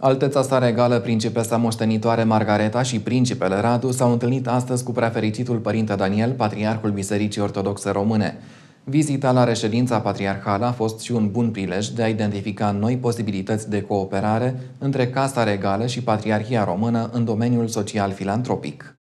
Alteța sa regală, principesa moștenitoare Margareta și principele Radu s-au întâlnit astăzi cu prefericitul părinte Daniel, patriarhul Bisericii Ortodoxe Române. Vizita la reședința patriarhală a fost și un bun prilej de a identifica noi posibilități de cooperare între Casa Regală și Patriarhia Română în domeniul social-filantropic.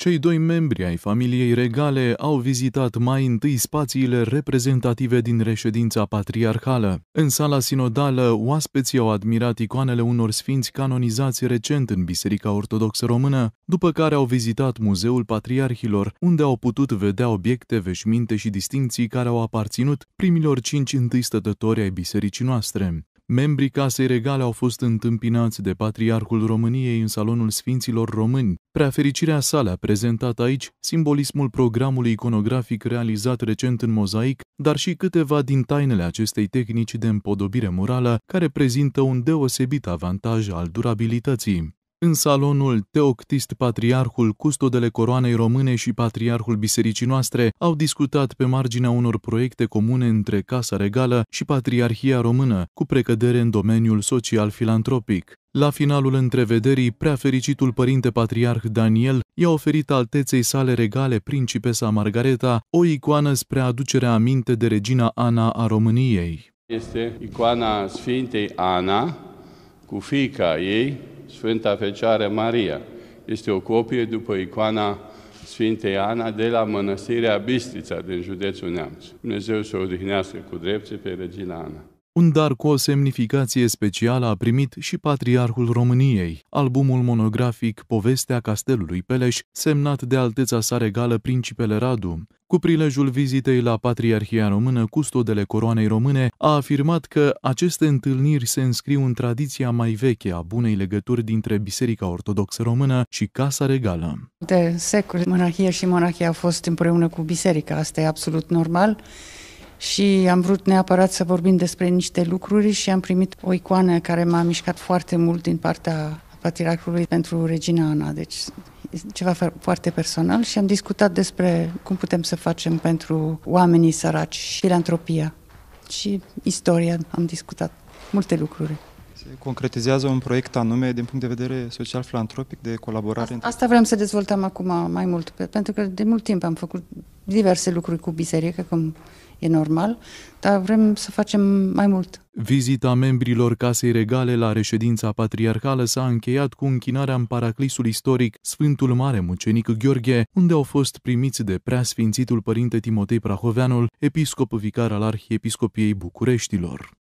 Cei doi membri ai familiei regale au vizitat mai întâi spațiile reprezentative din reședința patriarhală. În sala sinodală, oaspeții au admirat icoanele unor sfinți canonizați recent în Biserica Ortodoxă Română, după care au vizitat Muzeul Patriarhilor, unde au putut vedea obiecte, veșminte și distinții care au aparținut primilor cinci întâi stătători ai bisericii noastre. Membrii casei regale au fost întâmpinați de Patriarhul României în Salonul Sfinților Români. Preafericirea sale a prezentat aici simbolismul programului iconografic realizat recent în mozaic, dar și câteva din tainele acestei tehnici de împodobire murală, care prezintă un deosebit avantaj al durabilității. În salonul, Teoctist, Patriarhul, Custodele Coroanei Române și Patriarhul Bisericii noastre au discutat pe marginea unor proiecte comune între Casa Regală și Patriarhia Română, cu precădere în domeniul social-filantropic. La finalul întrevederii, fericitul părinte patriarh Daniel i-a oferit alteței sale regale principesa Margareta o icoană spre aducerea aminte de regina Ana a României. Este icoana Sfintei Ana cu fiica ei, Sfânta Fecioară Maria. Este o copie după icoana Sfintei Ana de la mănăstirea Bistrița din județul Neamț. Dumnezeu să o odihnească cu drepte pe Regina Ana. Un dar cu o semnificație specială a primit și Patriarhul României, albumul monografic Povestea Castelului Peleș, semnat de Alteța sa regală Principele Radu. Cu prilejul vizitei la Patriarhia Română, custodele coroanei române a afirmat că aceste întâlniri se înscriu în tradiția mai veche a bunei legături dintre Biserica Ortodoxă Română și Casa Regală. De secole, monahie și monahie au fost împreună cu biserica, asta e absolut normal și am vrut neapărat să vorbim despre niște lucruri și am primit o icoană care m-a mișcat foarte mult din partea patriarhului pentru Regina Ana, deci ceva foarte personal și am discutat despre cum putem să facem pentru oamenii săraci, filantropia și istoria, am discutat multe lucruri. Se concretizează un proiect anume din punct de vedere social-filantropic de colaborare? Asta, între... asta vrem să dezvoltăm acum mai mult, pentru că de mult timp am făcut diverse lucruri cu biserică, cum e normal, dar vrem să facem mai mult. Vizita membrilor Casei Regale la reședința patriarhală s-a încheiat cu închinarea în paraclisul istoric Sfântul Mare Mucenic Gheorghe, unde au fost primiți de preasfințitul părinte Timotei Prahoveanul, episcop vicar al Arhiepiscopiei Bucureștilor.